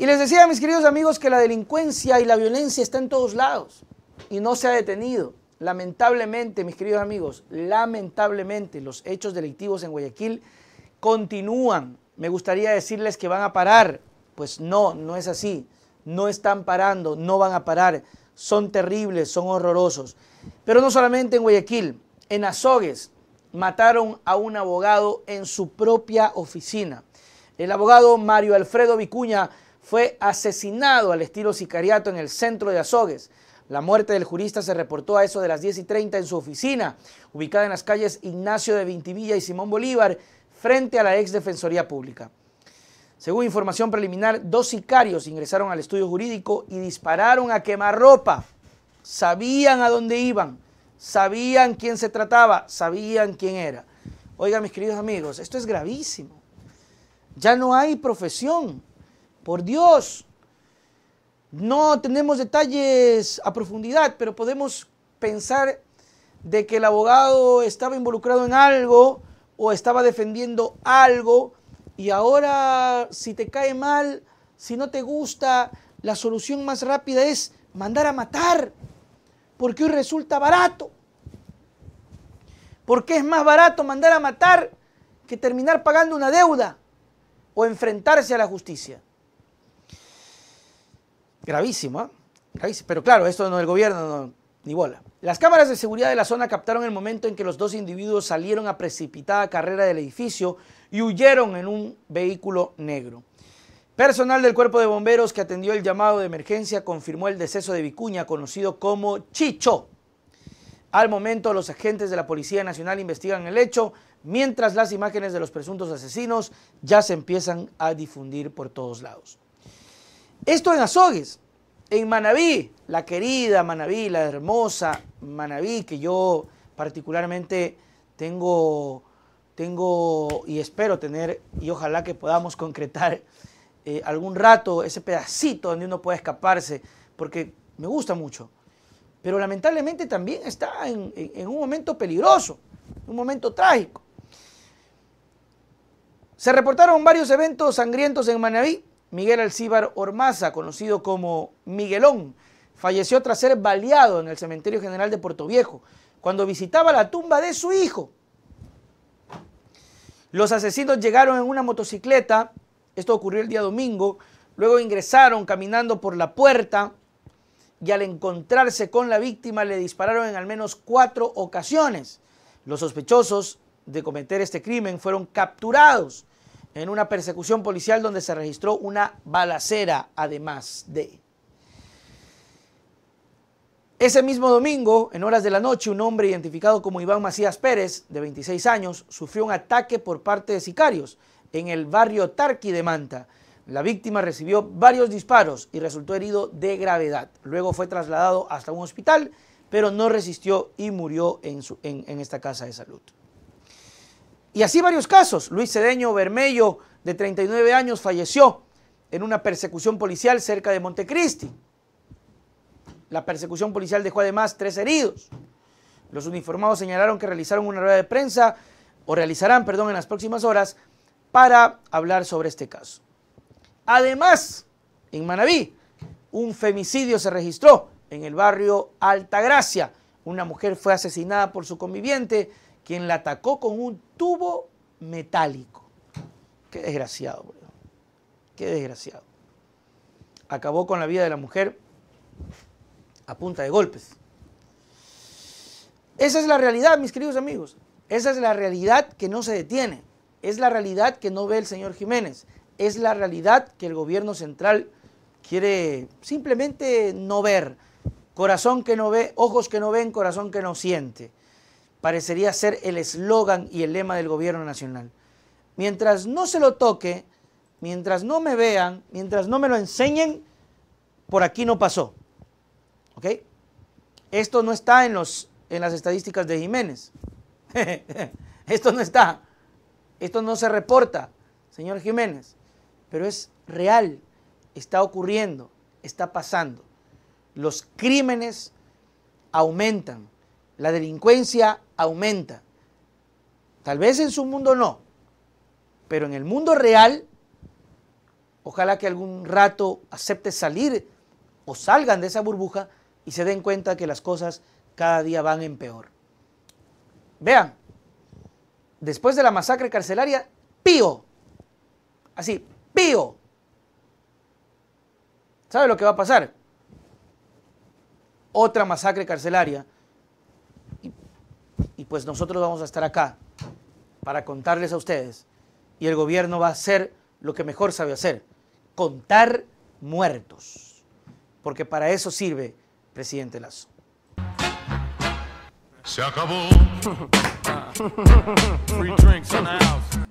Y les decía mis queridos amigos que la delincuencia y la violencia está en todos lados y no se ha detenido. Lamentablemente, mis queridos amigos, lamentablemente los hechos delictivos en Guayaquil continúan. Me gustaría decirles que van a parar. Pues no, no es así. No están parando, no van a parar. Son terribles, son horrorosos. Pero no solamente en Guayaquil, en Azogues mataron a un abogado en su propia oficina. El abogado Mario Alfredo Vicuña fue asesinado al estilo sicariato en el centro de Azogues. La muerte del jurista se reportó a eso de las 10 y 30 en su oficina, ubicada en las calles Ignacio de Vintivilla y Simón Bolívar, frente a la ex Defensoría Pública. Según información preliminar, dos sicarios ingresaron al estudio jurídico y dispararon a quemarropa. Sabían a dónde iban, sabían quién se trataba, sabían quién era. Oiga, mis queridos amigos, esto es gravísimo. Ya no hay profesión por Dios. No tenemos detalles a profundidad, pero podemos pensar de que el abogado estaba involucrado en algo o estaba defendiendo algo y ahora si te cae mal, si no te gusta, la solución más rápida es mandar a matar, porque hoy resulta barato. Porque es más barato mandar a matar que terminar pagando una deuda o enfrentarse a la justicia. ¿eh? Gravísimo, Pero claro, esto no el gobierno, ni bola. Las cámaras de seguridad de la zona captaron el momento en que los dos individuos salieron a precipitada carrera del edificio y huyeron en un vehículo negro. Personal del cuerpo de bomberos que atendió el llamado de emergencia confirmó el deceso de Vicuña, conocido como Chicho. Al momento, los agentes de la Policía Nacional investigan el hecho, mientras las imágenes de los presuntos asesinos ya se empiezan a difundir por todos lados. Esto en Azogues, en Manabí, la querida Manabí, la hermosa Manabí, que yo particularmente tengo, tengo y espero tener, y ojalá que podamos concretar eh, algún rato ese pedacito donde uno pueda escaparse, porque me gusta mucho. Pero lamentablemente también está en, en un momento peligroso, un momento trágico. Se reportaron varios eventos sangrientos en Manabí, Miguel Alcíbar Ormaza, conocido como Miguelón, falleció tras ser baleado en el Cementerio General de Puerto Viejo, cuando visitaba la tumba de su hijo. Los asesinos llegaron en una motocicleta, esto ocurrió el día domingo, luego ingresaron caminando por la puerta y al encontrarse con la víctima le dispararon en al menos cuatro ocasiones. Los sospechosos de cometer este crimen fueron capturados en una persecución policial donde se registró una balacera, además de... Ese mismo domingo, en horas de la noche, un hombre identificado como Iván Macías Pérez, de 26 años, sufrió un ataque por parte de sicarios en el barrio Tarqui de Manta. La víctima recibió varios disparos y resultó herido de gravedad. Luego fue trasladado hasta un hospital, pero no resistió y murió en, en esta casa de salud. Y así varios casos. Luis Cedeño Bermello, de 39 años, falleció en una persecución policial cerca de Montecristi. La persecución policial dejó además tres heridos. Los uniformados señalaron que realizaron una rueda de prensa, o realizarán, perdón, en las próximas horas, para hablar sobre este caso. Además, en Manabí, un femicidio se registró en el barrio Altagracia. Una mujer fue asesinada por su conviviente quien la atacó con un tubo metálico. Qué desgraciado, Qué desgraciado. Acabó con la vida de la mujer a punta de golpes. Esa es la realidad, mis queridos amigos. Esa es la realidad que no se detiene. Es la realidad que no ve el señor Jiménez. Es la realidad que el gobierno central quiere simplemente no ver. Corazón que no ve, ojos que no ven, corazón que no siente parecería ser el eslogan y el lema del gobierno nacional. Mientras no se lo toque, mientras no me vean, mientras no me lo enseñen, por aquí no pasó. ¿Ok? Esto no está en, los, en las estadísticas de Jiménez. Esto no está. Esto no se reporta, señor Jiménez. Pero es real. Está ocurriendo. Está pasando. Los crímenes aumentan. La delincuencia aumenta. Tal vez en su mundo no, pero en el mundo real, ojalá que algún rato acepte salir o salgan de esa burbuja y se den cuenta que las cosas cada día van en peor. Vean, después de la masacre carcelaria, Pío, así, Pío, ¿sabe lo que va a pasar? Otra masacre carcelaria pues nosotros vamos a estar acá para contarles a ustedes. Y el gobierno va a hacer lo que mejor sabe hacer, contar muertos. Porque para eso sirve, presidente Lazo. Se acabó.